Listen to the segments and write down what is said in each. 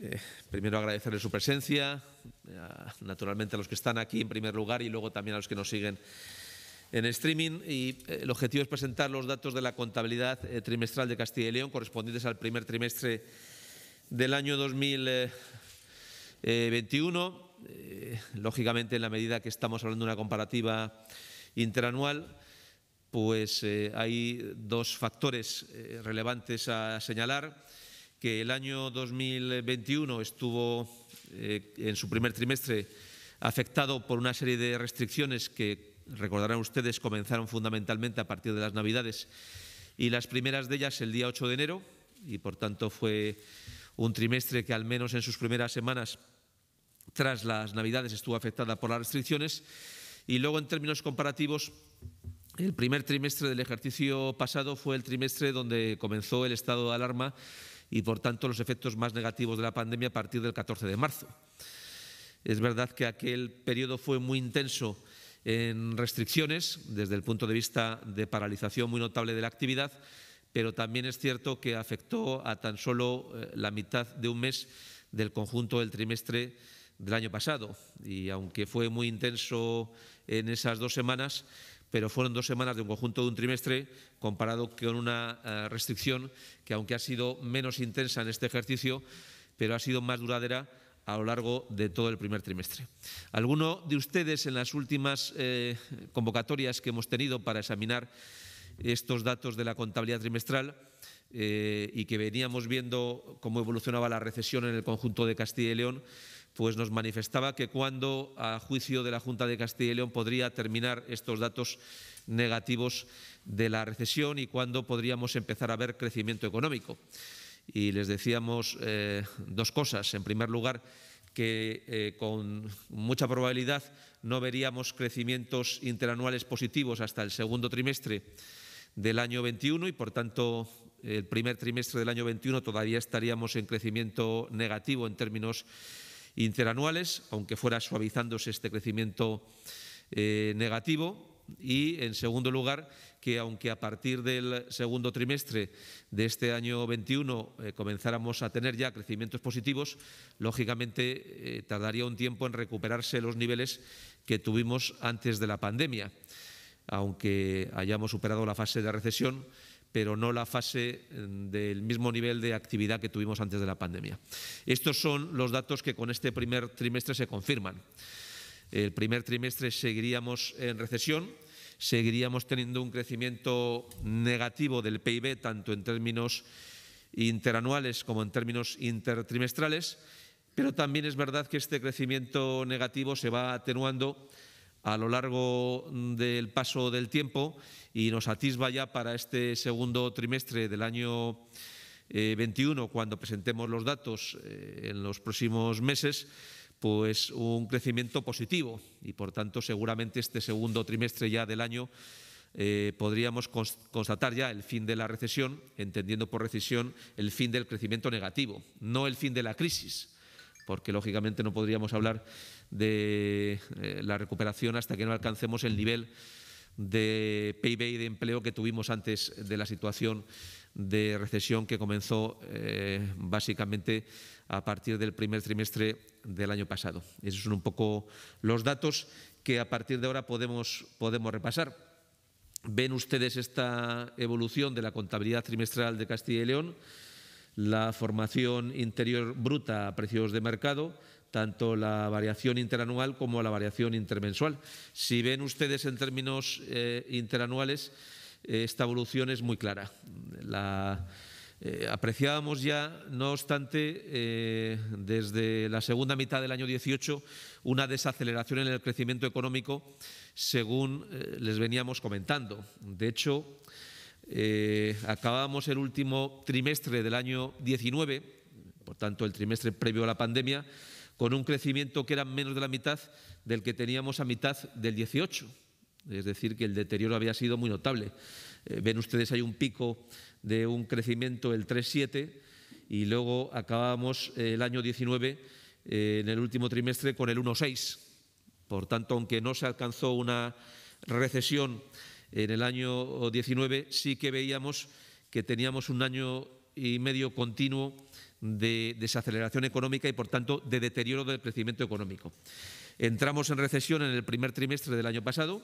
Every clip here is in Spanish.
Eh, primero agradecerle su presencia, naturalmente a los que están aquí en primer lugar y luego también a los que nos siguen en streaming. Y eh, el objetivo es presentar los datos de la contabilidad eh, trimestral de Castilla y León correspondientes al primer trimestre del año 2021. lógicamente, en la medida que estamos hablando de una comparativa interanual, pues hay dos factores relevantes a señalar que el año 2021 estuvo eh, en su primer trimestre afectado por una serie de restricciones que, recordarán ustedes, comenzaron fundamentalmente a partir de las Navidades y las primeras de ellas el día 8 de enero y, por tanto, fue un trimestre que al menos en sus primeras semanas tras las Navidades estuvo afectada por las restricciones y luego en términos comparativos el primer trimestre del ejercicio pasado fue el trimestre donde comenzó el estado de alarma y, por tanto, los efectos más negativos de la pandemia a partir del 14 de marzo. Es verdad que aquel periodo fue muy intenso en restricciones desde el punto de vista de paralización muy notable de la actividad, pero también es cierto que afectó a tan solo eh, la mitad de un mes del conjunto del trimestre del año pasado. Y aunque fue muy intenso en esas dos semanas, pero fueron dos semanas de un conjunto de un trimestre comparado con una eh, restricción que, aunque ha sido menos intensa en este ejercicio, pero ha sido más duradera a lo largo de todo el primer trimestre. Alguno de ustedes en las últimas eh, convocatorias que hemos tenido para examinar estos datos de la contabilidad trimestral eh, y que veníamos viendo cómo evolucionaba la recesión en el conjunto de Castilla y León, pues nos manifestaba que cuando, a juicio de la Junta de Castilla y León, podría terminar estos datos negativos de la recesión y cuándo podríamos empezar a ver crecimiento económico. Y les decíamos eh, dos cosas. En primer lugar, que eh, con mucha probabilidad no veríamos crecimientos interanuales positivos hasta el segundo trimestre del año 21 y, por tanto, el primer trimestre del año 21 todavía estaríamos en crecimiento negativo en términos interanuales, aunque fuera suavizándose este crecimiento eh, negativo. Y, en segundo lugar, que aunque a partir del segundo trimestre de este año 21 eh, comenzáramos a tener ya crecimientos positivos, lógicamente eh, tardaría un tiempo en recuperarse los niveles que tuvimos antes de la pandemia. Aunque hayamos superado la fase de recesión, pero no la fase mm, del mismo nivel de actividad que tuvimos antes de la pandemia. Estos son los datos que con este primer trimestre se confirman. El primer trimestre seguiríamos en recesión, seguiríamos teniendo un crecimiento negativo del PIB, tanto en términos interanuales como en términos intertrimestrales, pero también es verdad que este crecimiento negativo se va atenuando a lo largo del paso del tiempo y nos atisba ya para este segundo trimestre del año 21, eh, cuando presentemos los datos eh, en los próximos meses, pues un crecimiento positivo y por tanto seguramente este segundo trimestre ya del año eh, podríamos constatar ya el fin de la recesión, entendiendo por recesión el fin del crecimiento negativo, no el fin de la crisis, porque lógicamente no podríamos hablar de eh, la recuperación hasta que no alcancemos el nivel de PIB y de empleo que tuvimos antes de la situación de recesión que comenzó eh, básicamente a partir del primer trimestre del año pasado. Esos son un poco los datos que a partir de ahora podemos, podemos repasar. Ven ustedes esta evolución de la contabilidad trimestral de Castilla y León, la formación interior bruta a precios de mercado, tanto la variación interanual como la variación intermensual. Si ven ustedes en términos eh, interanuales, eh, esta evolución es muy clara. La, eh, apreciábamos ya, no obstante, desde la segunda mitad del año 18 una desaceleración en el crecimiento económico, según les veníamos comentando. De hecho, acabamos el último trimestre del año 19, por tanto el trimestre previo a la pandemia, con un crecimiento que era menos de la mitad del que teníamos a mitad del 18. Es decir, que el deterioro había sido muy notable. Eh, ven ustedes, hay un pico de un crecimiento, el 3,7, y luego acabamos el año 19, eh, en el último trimestre, con el 1,6. Por tanto, aunque no se alcanzó una recesión en el año 19, sí que veíamos que teníamos un año y medio continuo de desaceleración económica y, por tanto, de deterioro del crecimiento económico. Entramos en recesión en el primer trimestre del año pasado,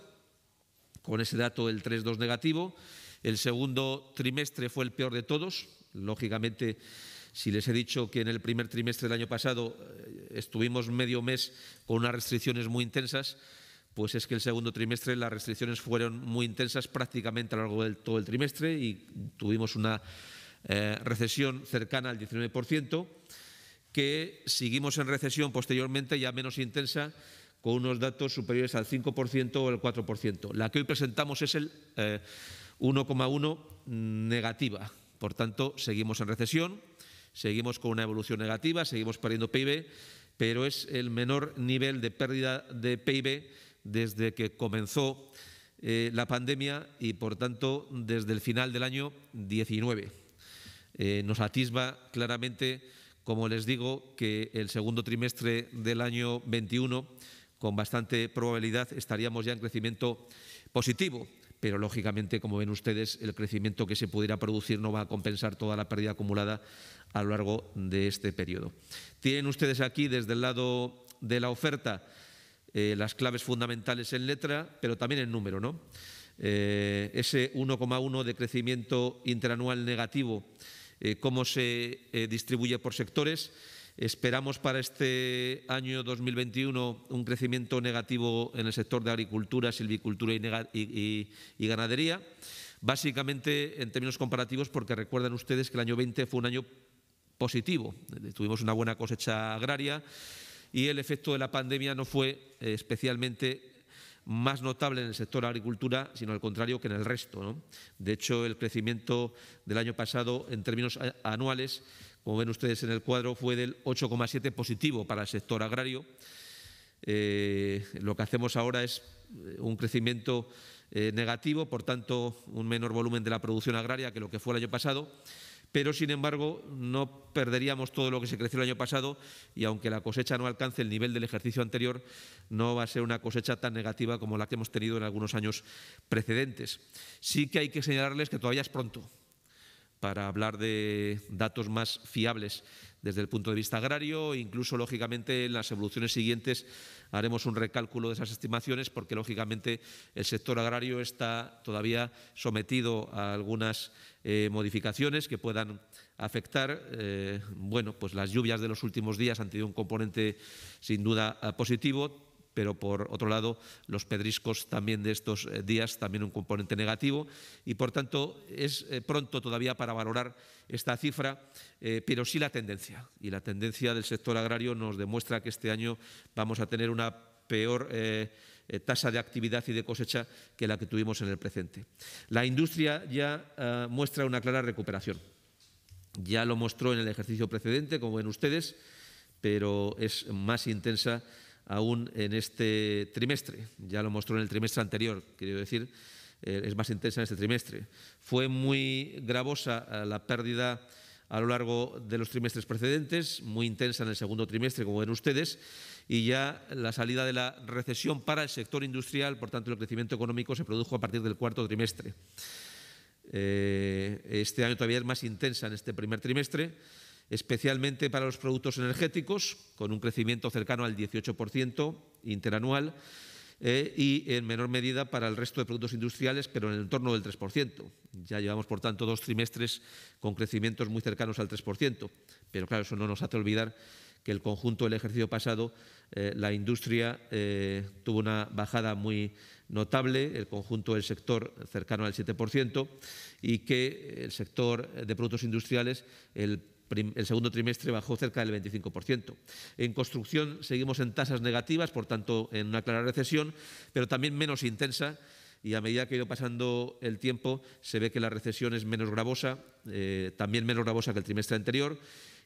con ese dato 3-2 negativo. El segundo trimestre fue el peor de todos. Lógicamente, si les he dicho que en el primer trimestre del año pasado eh, estuvimos medio mes con unas restricciones muy intensas, pues es que el segundo trimestre las restricciones fueron muy intensas prácticamente a lo largo de todo el trimestre y tuvimos una eh, recesión cercana al 19%, que seguimos en recesión posteriormente ya menos intensa con unos datos superiores al 5% o el 4%. La que hoy presentamos es el 1,1 eh, negativa. Por tanto, seguimos en recesión, seguimos con una evolución negativa, seguimos perdiendo PIB, pero es el menor nivel de pérdida de PIB desde que comenzó eh, la pandemia y, por tanto, desde el final del año 19. Eh, nos atisba claramente, como les digo, que el segundo trimestre del año 21, con bastante probabilidad, estaríamos ya en crecimiento positivo. Pero, lógicamente, como ven ustedes, el crecimiento que se pudiera producir no va a compensar toda la pérdida acumulada a lo largo de este periodo. Tienen ustedes aquí, desde el lado de la oferta, eh, las claves fundamentales en letra, pero también en número, ¿no? Eh, ese 1,1 de crecimiento interanual negativo eh, cómo se eh, distribuye por sectores. Esperamos para este año 2021 un crecimiento negativo en el sector de agricultura, silvicultura y, ganadería, básicamente en términos comparativos porque recuerdan ustedes que el año 20 fue un año positivo, eh, tuvimos una buena cosecha agraria y el efecto de la pandemia no fue especialmente más notable en el sector agricultura, sino al contrario que en el resto. De hecho, el crecimiento del año pasado en términos anuales, como ven ustedes en el cuadro, fue del 8,7 positivo para el sector agrario. Eh, lo que hacemos ahora es eh, un crecimiento eh, negativo, por tanto, un menor volumen de la producción agraria que lo que fue el año pasado pero sin embargo no perderíamos todo lo que se creció el año pasado y aunque la cosecha no alcance el nivel del ejercicio anterior, no va a ser una cosecha tan negativa como la que hemos tenido en algunos años precedentes. Sí que hay que señalarles que todavía es pronto para hablar de datos más fiables desde el punto de vista agrario. Incluso, lógicamente, en las evoluciones siguientes haremos un recálculo de esas estimaciones porque, lógicamente, el sector agrario está todavía sometido a algunas eh, modificaciones que puedan afectar. Eh, bueno, pues las lluvias de los últimos días han tenido un componente sin duda positivo pero por otro lado los pedriscos también de estos eh, días, también un componente negativo, y por tanto es eh, pronto todavía para valorar esta cifra, eh, pero sí la tendencia. Y la tendencia del sector agrario nos demuestra que este año vamos a tener una peor... tasa de actividad y de cosecha que la que tuvimos en el presente. La industria ya muestra una clara recuperación. Ya lo mostró en el ejercicio precedente, como ven ustedes, pero es más intensa aún en este trimestre. Ya lo mostró en el trimestre anterior, quiero decir, eh, es más intensa en este trimestre. Fue muy gravosa eh, la pérdida a lo largo de los trimestres precedentes, muy intensa en el segundo trimestre, como ven ustedes, y ya la salida de la recesión para el sector industrial, por tanto el crecimiento económico se produjo a partir del cuarto trimestre. Eh, este año todavía es más intensa en este primer trimestre especialmente para los productos energéticos, con un crecimiento cercano al 18% interanual, eh, y en menor medida para el resto de productos industriales, pero en el entorno del 3%. Ya llevamos, por tanto, dos trimestres con crecimientos muy cercanos al 3%, pero claro, eso no nos hace olvidar que el conjunto del ejercicio pasado, eh, la industria eh, tuvo una bajada muy notable, el conjunto del sector cercano al 7%, y que el sector de productos industriales, el el segundo trimestre bajó cerca del 25%. En construcción seguimos en tasas negativas, por tanto, en una clara recesión, pero también menos intensa. Y a medida que ha ido pasando el tiempo, se ve que la recesión es menos gravosa, eh, también menos gravosa que el trimestre anterior.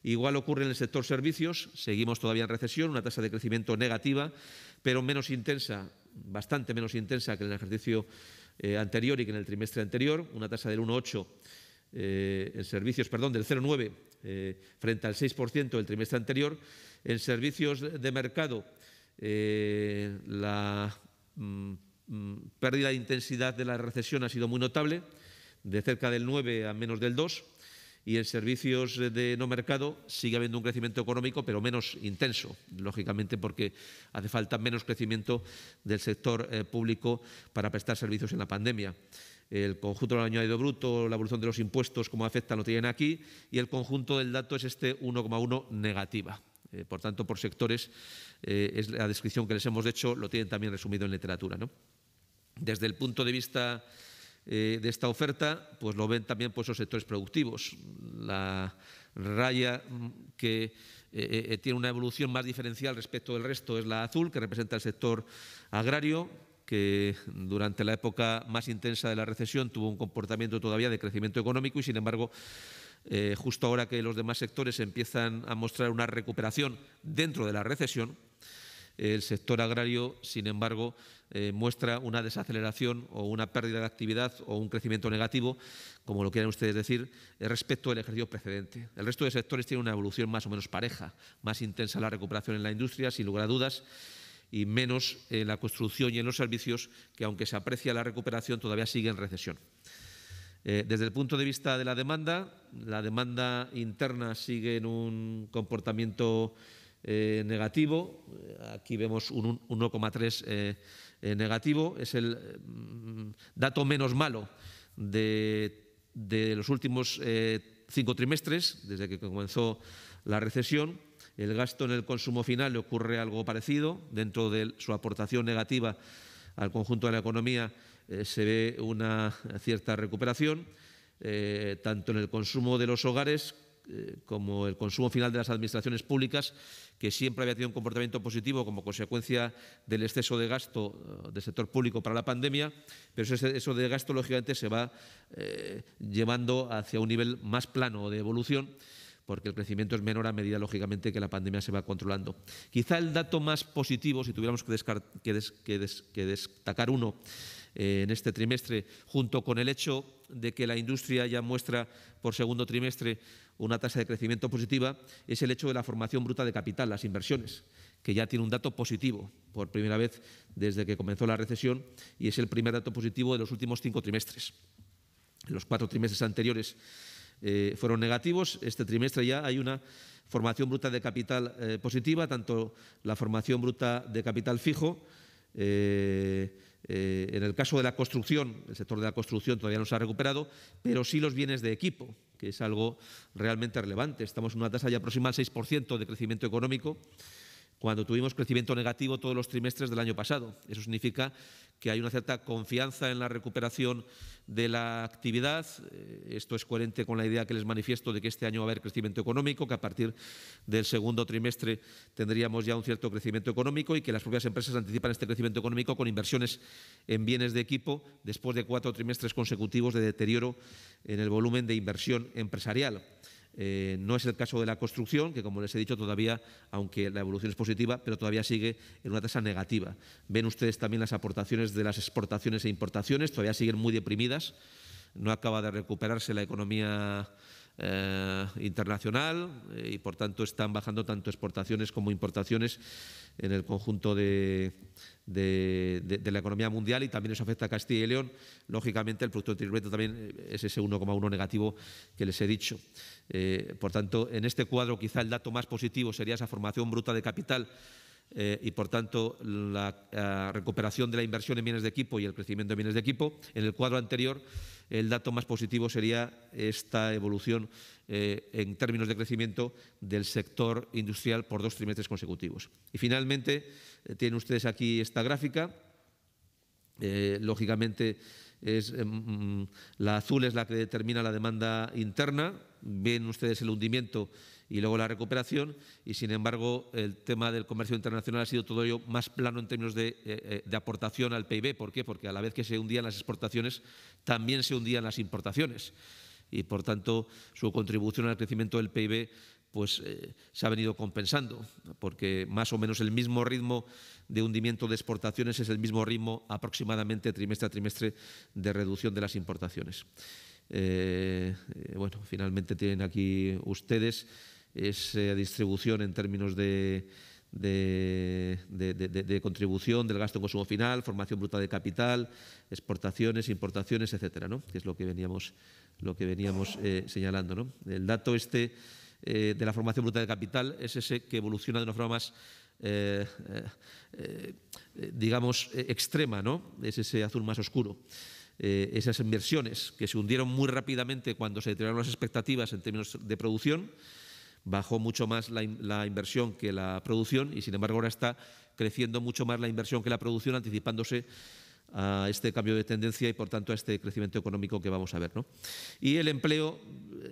Igual ocurre en el sector servicios, seguimos todavía en recesión, una tasa de crecimiento negativa, pero menos intensa, bastante menos intensa que en el ejercicio eh, anterior y que en el trimestre anterior, una tasa del 1,8 eh, en servicios, perdón, del 0,9 eh, frente al 6% del trimestre anterior. En servicios de mercado, eh, la mm, mm, pérdida de intensidad de la recesión ha sido muy notable, de cerca del 9 a menos del 2, y en servicios de no mercado sigue habiendo un crecimiento económico, pero menos intenso, lógicamente, porque hace falta menos crecimiento del sector eh, público para prestar servicios en la pandemia el conjunto del año añadido bruto, la evolución de los impuestos, cómo afecta, lo tienen aquí, y el conjunto del dato es este 1,1 negativa. Eh, por tanto, por sectores eh, es la descripción que les hemos hecho, lo tienen también resumido en literatura. ¿no? Desde el punto de vista eh, de esta oferta, pues lo ven también por pues, esos sectores productivos. La raya mm, que tiene una evolución más diferencial respecto del resto es la azul, que representa el sector agrario, que durante la época más intensa de la recesión tuvo un comportamiento todavía de crecimiento económico y, sin embargo, eh, justo ahora que los demás sectores empiezan a mostrar una recuperación dentro de la recesión, el sector agrario, sin embargo, eh, muestra una desaceleración o una pérdida de actividad o un crecimiento negativo, como lo quieran ustedes decir, eh, respecto al ejercicio precedente. El resto de sectores tiene una evolución más o menos pareja, más intensa la recuperación en la industria, sin lugar a dudas, y menos en la construcción y en los servicios, que aunque se aprecia la recuperación, todavía sigue en recesión. Eh, desde el punto de vista de la demanda, la demanda interna sigue en un comportamiento eh, negativo. Eh, aquí vemos un 1,3 negativo. Es el mm, dato menos malo de, de los últimos cinco trimestres, desde que comenzó la recesión el gasto en el consumo final le ocurre algo parecido. Dentro de su aportación negativa al conjunto de la economía eh, se ve una cierta recuperación, eh, tanto en el consumo de los hogares eh, como el consumo final de las administraciones públicas, que siempre había tenido un comportamiento positivo como consecuencia del exceso de gasto del sector público para la pandemia, pero eso, eso de gasto, lógicamente, se va llevando hacia un nivel más plano de evolución porque el crecimiento es menor a medida, lógicamente, que la pandemia se va controlando. Quizá el dato más positivo, si tuviéramos que, destacar uno eh, en este trimestre, junto con el hecho de que la industria ya muestra por segundo trimestre una tasa de crecimiento positiva, es el hecho de la formación bruta de capital, las inversiones, que ya tiene un dato positivo por primera vez desde que comenzó la recesión y es el primer dato positivo de los últimos cinco trimestres. los cuatro trimestres anteriores eh, fueron negativos. Este trimestre ya hay una formación bruta de capital eh, positiva, tanto la formación bruta de capital fijo. Eh, en el caso de la construcción, el sector de la construcción todavía no se ha recuperado, pero sí los bienes de equipo, que es algo realmente relevante. Estamos en una tasa ya próxima al 6% de crecimiento económico cuando tuvimos crecimiento negativo todos los trimestres del año pasado. Eso significa que hay una cierta confianza en la recuperación de la actividad. Eh, esto es coherente con la idea que les manifiesto de que este año va a haber crecimiento económico, que a partir del segundo trimestre tendríamos ya un cierto crecimiento económico y que las propias empresas anticipan este crecimiento económico con inversiones en bienes de equipo después de cuatro trimestres consecutivos de deterioro en el volumen de inversión empresarial. Eh, no es el caso de la construcción, que como les he dicho todavía, aunque la evolución es positiva, pero todavía sigue en una tasa negativa. Ven ustedes también las aportaciones de las exportaciones e importaciones, todavía siguen muy deprimidas. No acaba de recuperarse la economía eh, internacional eh, y por tanto están bajando tanto exportaciones como importaciones en el conjunto de, de, la economía mundial y también eso afecta a Castilla y León. Lógicamente, el Producto Interior Bruto también es ese 1,1 negativo que les he dicho. Eh, por tanto, en este cuadro quizá el dato más positivo sería esa formación bruta de capital eh, y, por tanto, la, la eh, recuperación de la inversión en bienes de equipo y el crecimiento de bienes de equipo. En el cuadro anterior el dato más positivo sería esta evolución eh, en términos de crecimiento del sector industrial por dos trimestres consecutivos. Y finalmente, eh, tienen ustedes aquí esta gráfica. Eh, lógicamente, em, mm, la azul es la que determina la demanda interna. Ven ustedes el hundimiento y luego la recuperación y sin embargo el tema del comercio internacional ha sido todo ello más plano en términos de, eh, eh, aportación al PIB. ¿Por qué? Porque a la vez que se hundían las exportaciones también se hundían las importaciones y por tanto su contribución al crecimiento del PIB pues eh, se ha venido compensando, porque más o menos el mismo ritmo de hundimiento de exportaciones es el mismo ritmo aproximadamente trimestre a trimestre de reducción de las importaciones. bueno, finalmente tienen aquí ustedes esa distribución en términos de, contribución del gasto en consumo final, formación bruta de capital, exportaciones, importaciones, etcétera, ¿no? que es lo que veníamos, lo que veníamos eh, señalando. El dato este eh, de la formación bruta de capital es ese que evoluciona de una forma más, eh, digamos, extrema, ¿no? es ese azul más oscuro. esas inversiones que se hundieron muy rápidamente cuando se deterioraron las expectativas en términos de producción, bajó mucho más la, inversión que la producción y sin embargo ahora está creciendo mucho más la inversión que la producción anticipándose a este cambio de tendencia y por tanto a este crecimiento económico que vamos a ver. Y el empleo,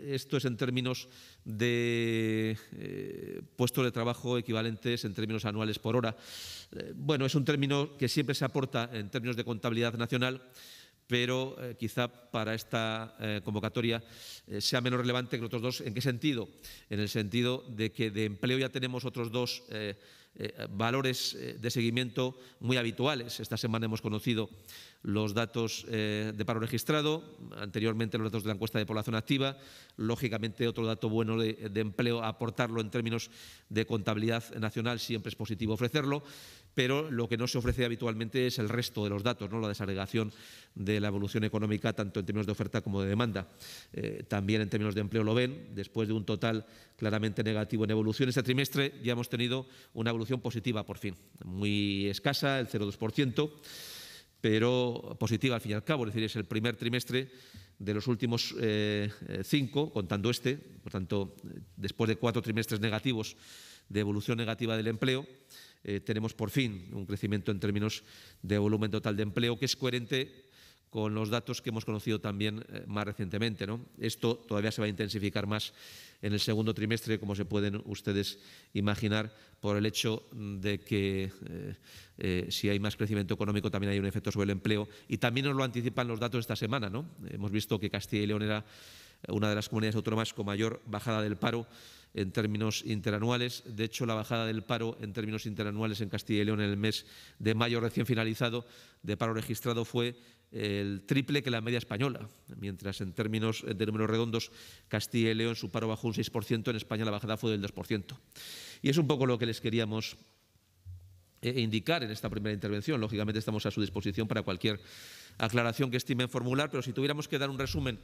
esto es en términos de eh, puestos de trabajo equivalentes en términos anuales por hora. Eh, bueno, es un término que siempre se aporta en términos de contabilidad nacional pero eh, quizá para esta eh, convocatoria eh, sea menos relevante que los otros dos. ¿En qué sentido? En el sentido de que de empleo ya tenemos otros dos valores de seguimiento muy habituales. Esta semana hemos conocido los datos de paro registrado, anteriormente los datos de la encuesta de población activa, lógicamente otro dato bueno de empleo, aportarlo en términos de contabilidad nacional siempre es positivo ofrecerlo pero lo que no se ofrece habitualmente es el resto de los datos, ¿no? la desagregación de la evolución económica, tanto en términos de oferta como de demanda. Eh, también en términos de empleo lo ven, después de un total claramente negativo en evolución, este trimestre ya hemos tenido una evolución positiva, por fin, muy escasa, el 0,2%, pero positiva al fin y al cabo, es decir, es el primer trimestre de los últimos eh, cinco, contando este, por tanto, después de cuatro trimestres negativos de evolución negativa del empleo, eh, tenemos por fin un crecimiento en términos de volumen total de empleo que es coherente con los datos que hemos conocido también eh, más recientemente. ¿no? Esto todavía se va a intensificar más en el segundo trimestre, como se pueden ustedes imaginar, por el hecho de que eh, si hay más crecimiento económico también hay un efecto sobre el empleo. Y también nos lo anticipan los datos de esta semana. ¿no? Hemos visto que Castilla y León era una de las comunidades autónomas con mayor bajada del paro en términos interanuales. De hecho, la bajada del paro en términos interanuales en Castilla y León en el mes de mayo recién finalizado de paro registrado fue el triple que la media española, mientras en términos de números redondos Castilla y León su paro bajó un 6%, en España la bajada fue del 2%. Y es un poco lo que les queríamos eh, indicar en esta primera intervención. Lógicamente estamos a su disposición para cualquier aclaración que en formular, pero si tuviéramos que dar un resumen,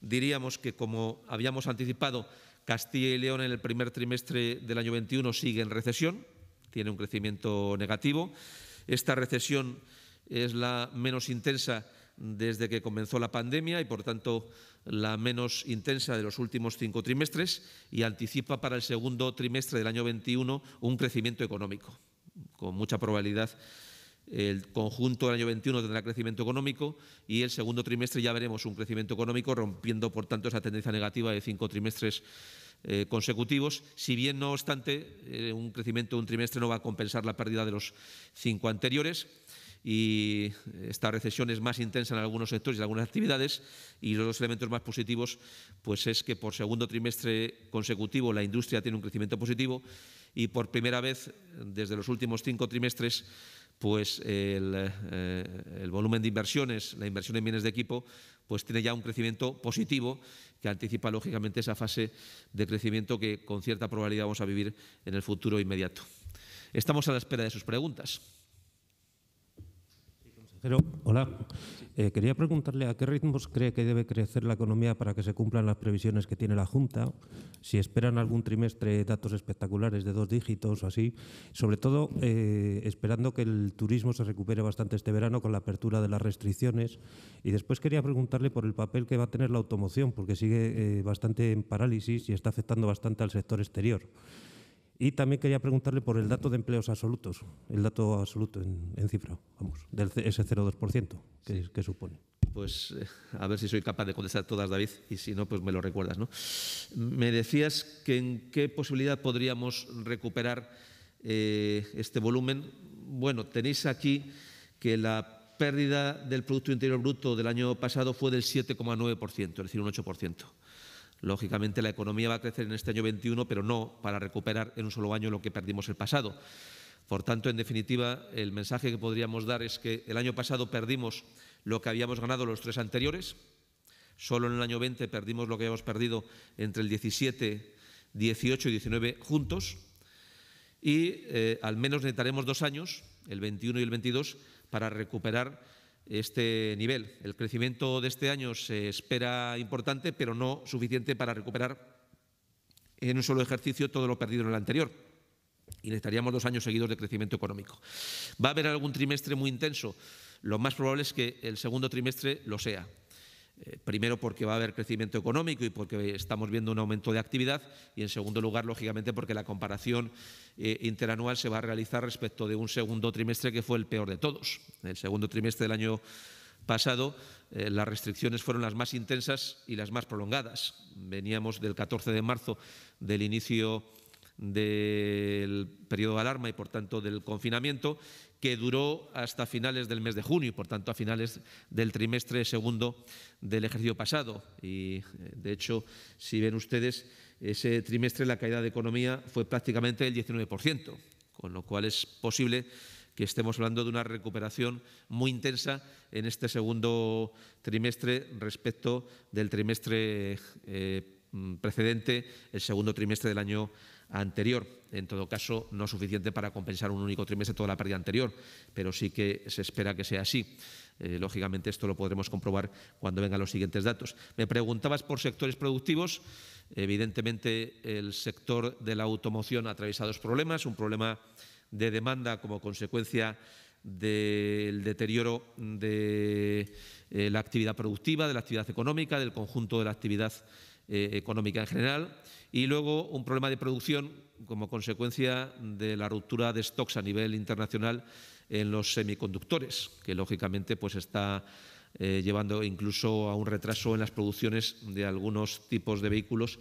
diríamos que, como habíamos anticipado, Castilla y León en el primer trimestre del año 21 sigue en recesión, tiene un crecimiento negativo. Esta recesión es la menos intensa desde que comenzó la pandemia y, por tanto, la menos intensa de los últimos cinco trimestres y anticipa para el segundo trimestre del año 21 un crecimiento económico, con mucha probabilidad el conjunto del año 21 tendrá crecimiento económico y el segundo trimestre ya veremos un crecimiento económico, rompiendo por tanto esa tendencia negativa de cinco trimestres eh, consecutivos, si bien no obstante eh, un crecimiento de un trimestre no va a compensar la pérdida de los cinco anteriores y esta recesión es más intensa en algunos sectores y en algunas actividades y los dos elementos más positivos pues es que por segundo trimestre consecutivo la industria tiene un crecimiento positivo y por primera vez desde los últimos cinco trimestres pues eh, el, volumen de inversiones, la inversión en bienes de equipo, pues tiene ya un crecimiento positivo que anticipa lógicamente esa fase de crecimiento que con cierta probabilidad vamos a vivir en el futuro inmediato. Estamos a la espera de sus preguntas. Pero, hola, eh, quería preguntarle a qué ritmos cree que debe crecer la economía para que se cumplan las previsiones que tiene la Junta, si esperan algún trimestre datos espectaculares de dos dígitos o así, sobre todo eh, esperando que el turismo se recupere bastante este verano con la apertura de las restricciones. Y después quería preguntarle por el papel que va a tener la automoción, porque sigue eh, bastante en parálisis y está afectando bastante al sector exterior. Y también quería preguntarle por el dato de empleos absolutos, el dato absoluto en, cifra, vamos, del ese 0,2% que, supone. Pues eh, a ver si soy capaz de contestar todas, David, y si no, pues me lo recuerdas, ¿no? Me decías que en qué posibilidad podríamos recuperar eh, este volumen. Bueno, tenéis aquí que la pérdida del Producto Interior Bruto del año pasado fue del 7,9%, es decir, un 8%. Lógicamente la economía va a crecer en este año 21, pero no para recuperar en un solo año lo que perdimos el pasado. Por tanto, en definitiva, el mensaje que podríamos dar es que el año pasado perdimos lo que habíamos ganado los tres anteriores. Solo en el año 20 perdimos lo que habíamos perdido entre el 17, 18 y 19 juntos. Y eh, al menos necesitaremos dos años, el 21 y el 22, para recuperar este nivel. El crecimiento de este año se espera importante, pero no suficiente para recuperar en un solo ejercicio todo lo perdido en el anterior. Y necesitaríamos dos años seguidos de crecimiento económico. ¿Va a haber algún trimestre muy intenso? Lo más probable es que el segundo trimestre lo sea. Eh, primero porque va a haber crecimiento económico y porque estamos viendo un aumento de actividad y en segundo lugar, lógicamente, porque la comparación eh, interanual se va a realizar respecto de un segundo trimestre que fue el peor de todos. El segundo trimestre del año pasado eh, las restricciones fueron las más intensas y las más prolongadas. Veníamos del 14 de marzo del inicio del periodo de alarma y, por tanto, del confinamiento que duró hasta finales del mes de junio por tanto, a finales del trimestre segundo del ejercicio pasado. Y, eh, de hecho, si ven ustedes, ese trimestre la caída de economía fue prácticamente el 19%, con lo cual es posible que estemos hablando de una recuperación muy intensa en este segundo trimestre respecto del trimestre eh, mm, precedente, el segundo trimestre del año anterior. En todo caso, no suficiente para compensar un único trimestre toda la pérdida anterior, pero sí que se espera que sea así. Eh, lógicamente, esto lo podremos comprobar cuando vengan los siguientes datos. Me preguntabas por sectores productivos. Evidentemente, el sector de la automoción ha atravesado dos problemas. Un problema de demanda como consecuencia del deterioro de eh, la actividad productiva, de la actividad económica, del conjunto de la actividad eh, económica en general. Y luego un problema de producción como consecuencia de la ruptura de stocks a nivel internacional en los semiconductores, que lógicamente pues está eh, llevando incluso a un retraso en las producciones de algunos tipos de vehículos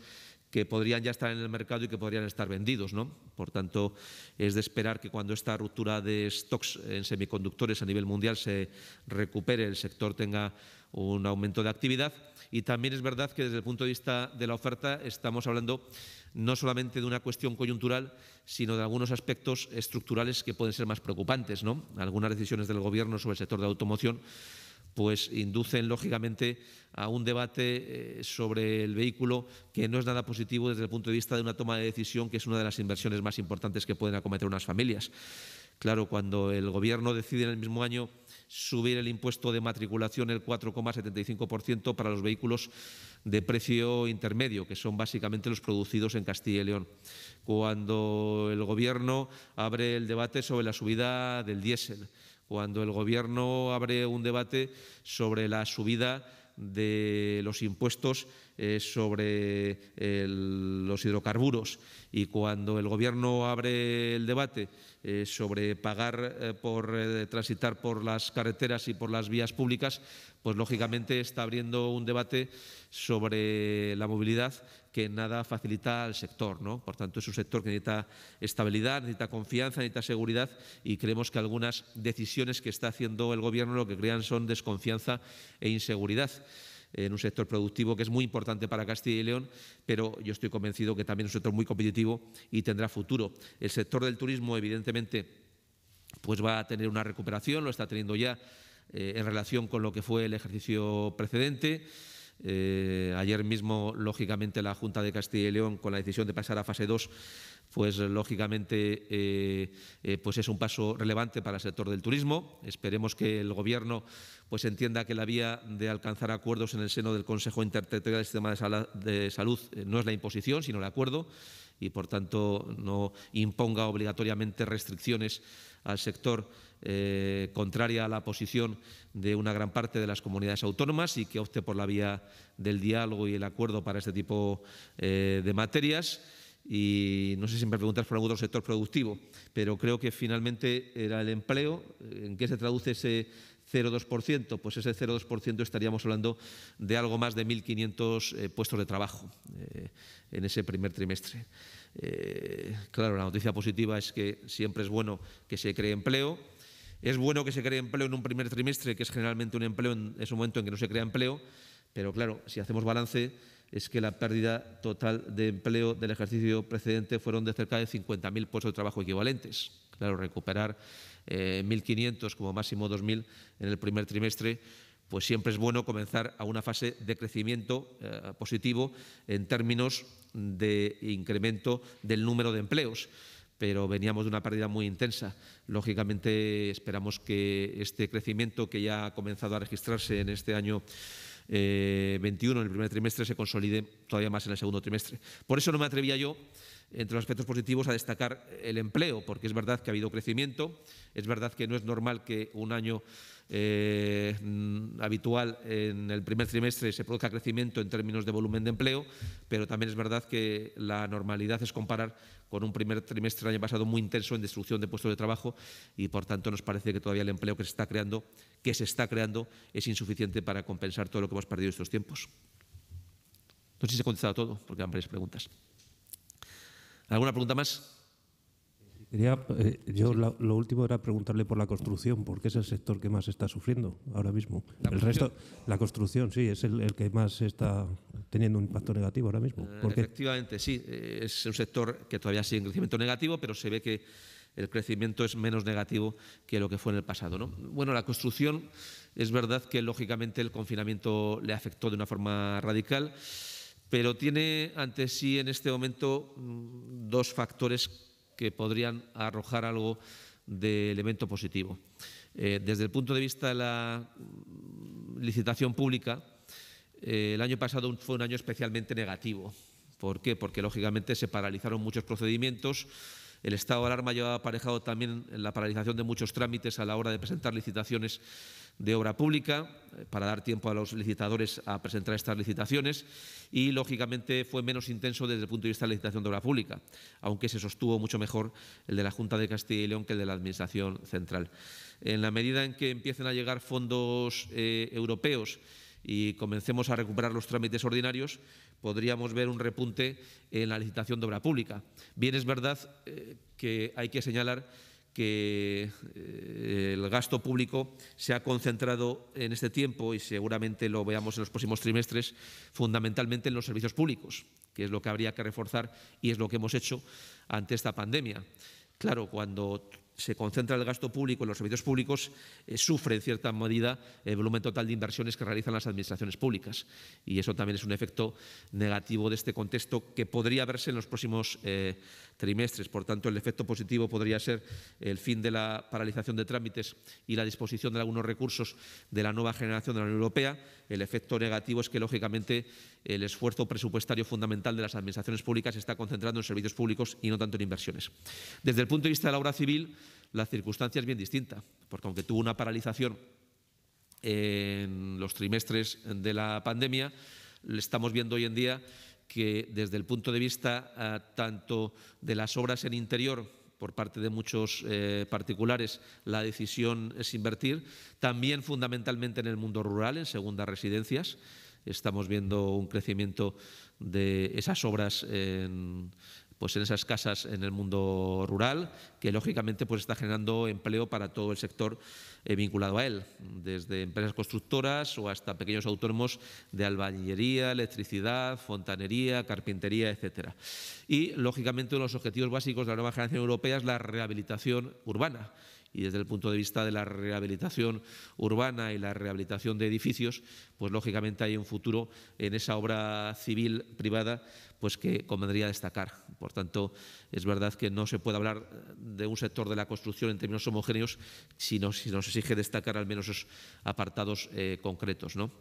que podrían ya estar en el mercado y que podrían estar vendidos. ¿no? Por tanto, es de esperar que cuando esta ruptura de stocks en semiconductores a nivel mundial se recupere, el sector tenga un aumento de actividad y también es verdad que desde el punto de vista de la oferta estamos hablando no solamente de una cuestión coyuntural, sino de algunos aspectos estructurales que pueden ser más preocupantes. Algunas decisiones del Gobierno sobre el sector de automoción pues inducen lógicamente a un debate eh, sobre el vehículo que no es nada positivo desde el punto de vista de una toma de decisión que es una de las inversiones más importantes que pueden acometer unas familias. Claro, cuando el Gobierno decide en el mismo año subir el impuesto de matriculación el 4,75% para los vehículos de precio intermedio, que son básicamente los producidos en Castilla y León. Cuando el Gobierno abre el debate sobre la subida del diésel, cuando el Gobierno abre un debate sobre la subida de los impuestos eh, sobre los hidrocarburos y cuando el Gobierno abre el debate eh, sobre pagar eh, por transitar por las carreteras y por las vías públicas, pues lógicamente está abriendo un debate sobre la movilidad que nada facilita al sector. ¿no? Por tanto, es un sector que necesita estabilidad, necesita confianza, necesita seguridad y creemos que algunas decisiones que está haciendo el Gobierno lo que crean son desconfianza e inseguridad en un sector productivo que es muy importante para Castilla y León, pero yo estoy convencido que también es un sector muy competitivo y tendrá futuro. El sector del turismo, evidentemente, pues va a tener una recuperación, lo está teniendo ya eh, en relación con lo que fue el ejercicio precedente. Eh, ayer mismo, lógicamente, la Junta de Castilla y León, con la decisión de pasar a fase 2, pues lógicamente eh, eh, pues es un paso relevante para el sector del turismo. Esperemos que el Gobierno pues entienda que la vía de alcanzar acuerdos en el seno del Consejo Interterritorial del Sistema de Salud no es la imposición, sino el acuerdo y, por tanto, no imponga obligatoriamente restricciones al sector eh, contraria a la posición de una gran parte de las comunidades autónomas y que opte por la vía del diálogo y el acuerdo para este tipo eh, de materias. Y no sé si me preguntas por algún otro sector productivo, pero creo que finalmente era el empleo, eh, en qué se traduce ese 0,2%, pues ese 0,2% estaríamos hablando de algo más de 1.500 eh, puestos de trabajo eh, en ese primer trimestre. Eh, claro, la noticia positiva es que siempre es bueno que se cree empleo. Es bueno que se cree empleo en un primer trimestre, que es generalmente un empleo en, ese momento en que no se crea empleo, pero claro, si hacemos balance, es que la pérdida total de empleo del ejercicio precedente fueron de cerca de 50.000 puestos de trabajo equivalentes. Claro, recuperar 1.500 eh, como máximo 2.000 en el primer trimestre, pues siempre es bueno comenzar a una fase de crecimiento eh, positivo en términos de incremento del número de empleos pero veníamos de una pérdida muy intensa. Lógicamente esperamos que este crecimiento que ya ha comenzado a registrarse en este año 21 eh, en el primer trimestre se consolide todavía más en el segundo trimestre. Por eso no me atrevía yo entre los aspectos positivos a destacar el empleo, porque es verdad que ha habido crecimiento, es verdad que no es normal que un año eh, habitual en el primer trimestre se produzca crecimiento en términos de volumen de empleo, pero también es verdad que la normalidad es comparar con un primer trimestre del año pasado muy intenso en destrucción de puestos de trabajo y por tanto nos parece que todavía el empleo que se está creando, que se está creando es insuficiente para compensar todo lo que hemos perdido estos tiempos. No sé si se ha contestado todo, porque hay varias preguntas. ¿Alguna pregunta más? Eh, yo lo último era preguntarle por la construcción, porque es el sector que más está sufriendo ahora mismo. el resto, la construcción, sí, es el, que más está teniendo un impacto negativo ahora mismo. Eh, porque... Efectivamente, sí, eh, es un sector que todavía sigue en crecimiento negativo, pero se ve que el crecimiento es menos negativo que lo que fue en el pasado. ¿no? Bueno, la construcción es verdad que lógicamente el confinamiento le afectó de una forma radical pero tiene ante sí en este momento mm, dos factores que podrían arrojar algo de elemento positivo. Eh, desde el punto de vista de la mm, licitación pública, eh, el año pasado fue un año especialmente negativo. ¿Por qué? Porque lógicamente se paralizaron muchos procedimientos el estado de alarma ha aparejado también la paralización de muchos trámites a la hora de presentar licitaciones de obra pública eh, para dar tiempo a los licitadores a presentar estas licitaciones y, lógicamente, fue menos intenso desde el punto de vista de la licitación de obra pública, aunque se sostuvo mucho mejor el de la Junta de Castilla y León que el de la Administración Central. En la medida en que empiecen a llegar fondos eh, europeos, y comencemos a recuperar los trámites ordinarios, podríamos ver un repunte en la licitación de obra pública. Bien, es verdad eh, que hay que señalar que eh, el gasto público se ha concentrado en este tiempo y seguramente lo veamos en los próximos trimestres fundamentalmente en los servicios públicos, que es lo que habría que reforzar y es lo que hemos hecho ante esta pandemia. Claro, cuando se concentra el gasto público en los servicios públicos, eh, sufre en cierta medida el volumen total de inversiones que realizan las administraciones públicas. Y eso también es un efecto negativo de este contexto que podría verse en los próximos eh, trimestres. Por tanto, el efecto positivo podría ser el fin de la paralización de trámites y la disposición de algunos recursos de la nueva generación de la Unión Europea. El efecto negativo es que, lógicamente, el esfuerzo presupuestario fundamental de las administraciones públicas se está concentrando en servicios públicos y no tanto en inversiones. Desde el punto de vista de la obra civil, la circunstancia es bien distinta, porque aunque tuvo una paralización en los trimestres de la pandemia, estamos viendo hoy en día que desde el punto de vista ah, tanto de las obras en interior por parte de muchos eh, particulares, la decisión es invertir, también fundamentalmente en el mundo rural, en segundas residencias. Estamos viendo un crecimiento de esas obras en, pues en esas casas en el mundo rural, que lógicamente pues está generando empleo para todo el sector eh, vinculado a él, desde empresas constructoras o hasta pequeños autónomos de albañilería, electricidad, fontanería, carpintería, etcétera. Y lógicamente uno de los objetivos básicos de la nueva generación europea es la rehabilitación urbana y desde el punto de vista de la rehabilitación urbana y la rehabilitación de edificios, pues lógicamente hay un futuro en esa obra civil privada pues que convendría destacar. Por tanto, es verdad que no se puede hablar de un sector de la construcción en términos homogéneos si nos, nos exige destacar al menos esos apartados eh, concretos, ¿no?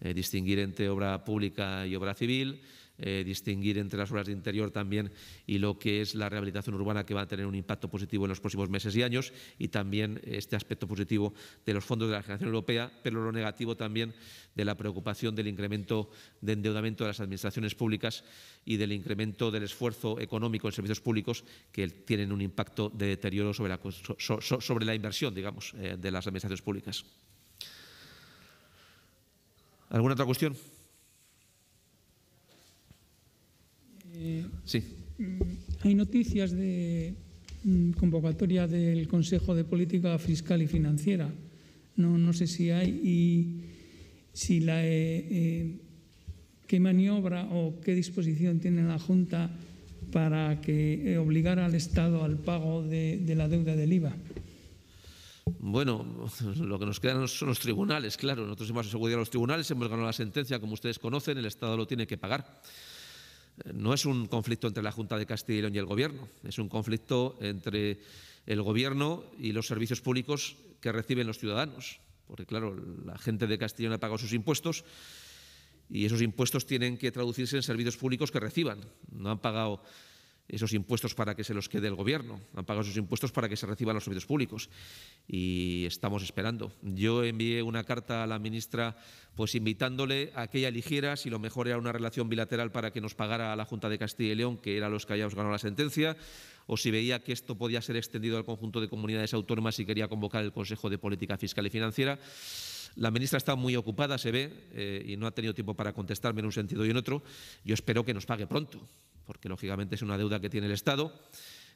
Eh, distinguir entre obra pública y obra civil, eh, distinguir entre las obras de interior también y lo que es la rehabilitación urbana que va a tener un impacto positivo en los próximos meses y años y también este aspecto positivo de los fondos de la generación europea, pero lo negativo también de la preocupación del incremento de endeudamiento de las administraciones públicas y del incremento del esfuerzo económico en servicios públicos que tienen un impacto de deterioro sobre la, inversión, digamos, eh, de las administraciones públicas. ¿Alguna otra cuestión? sí. Mm, hay noticias de mm, convocatoria del Consejo de Política Fiscal y Financiera. No, sé si hay y si la, eh, eh, qué maniobra o qué disposición tiene la Junta para que eh, obligara al Estado al pago de, la deuda del IVA. Bueno, lo que nos quedan son los tribunales, claro. Nosotros hemos asegurado a los tribunales, hemos ganado la sentencia, como ustedes conocen, el Estado lo tiene que pagar no es un conflicto entre la Junta de Castilla y el Gobierno, es un conflicto entre el Gobierno y los servicios públicos que reciben los ciudadanos. Porque, claro, la gente de Castilla ha pagado sus impuestos y esos impuestos tienen que traducirse en servicios públicos que reciban. No han pagado esos impuestos para que se los quede el gobierno, han pagado esos impuestos para que se reciban los servicios públicos y estamos esperando. Yo envié una carta a la ministra pues invitándole a que ella eligiera si lo mejor era una relación bilateral para que nos pagara a la Junta de Castilla y León, que era los que habíamos ganado la sentencia, o si veía que esto podía ser extendido al conjunto de comunidades autónomas y quería convocar el Consejo de Política Fiscal y Financiera. La ministra está muy ocupada, se ve, eh, y no ha tenido tiempo para contestarme en un sentido y en otro. Yo espero que nos pague pronto porque lógicamente es una deuda que tiene el Estado,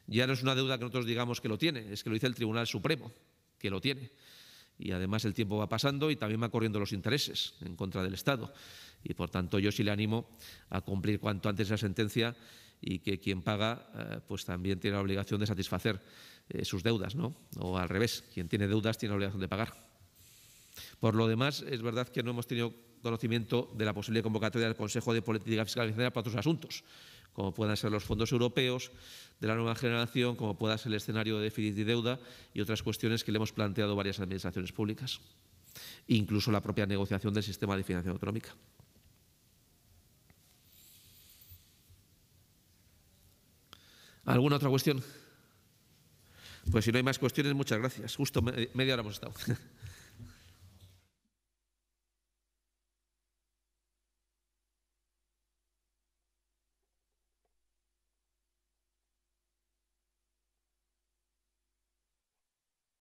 ya no es una deuda que nosotros digamos que lo tiene, es que lo dice el Tribunal Supremo, que lo tiene. Y además el tiempo va pasando y también va corriendo los intereses en contra del Estado. Y por tanto yo sí le animo a cumplir cuanto antes esa sentencia y que quien paga eh, pues también tiene la obligación de satisfacer eh, sus deudas, ¿no? O al revés, quien tiene deudas tiene la obligación de pagar. Por lo demás, es verdad que no hemos tenido conocimiento de la posible convocatoria del Consejo de Política Fiscal y Financiera para otros asuntos como puedan ser los fondos europeos de la nueva generación, como pueda ser el escenario de déficit y deuda y otras cuestiones que le hemos planteado varias administraciones públicas, incluso la propia negociación del sistema de financiación autonómica. ¿Alguna otra cuestión? Pues si no hay más cuestiones, muchas gracias. Justo media hora hemos estado.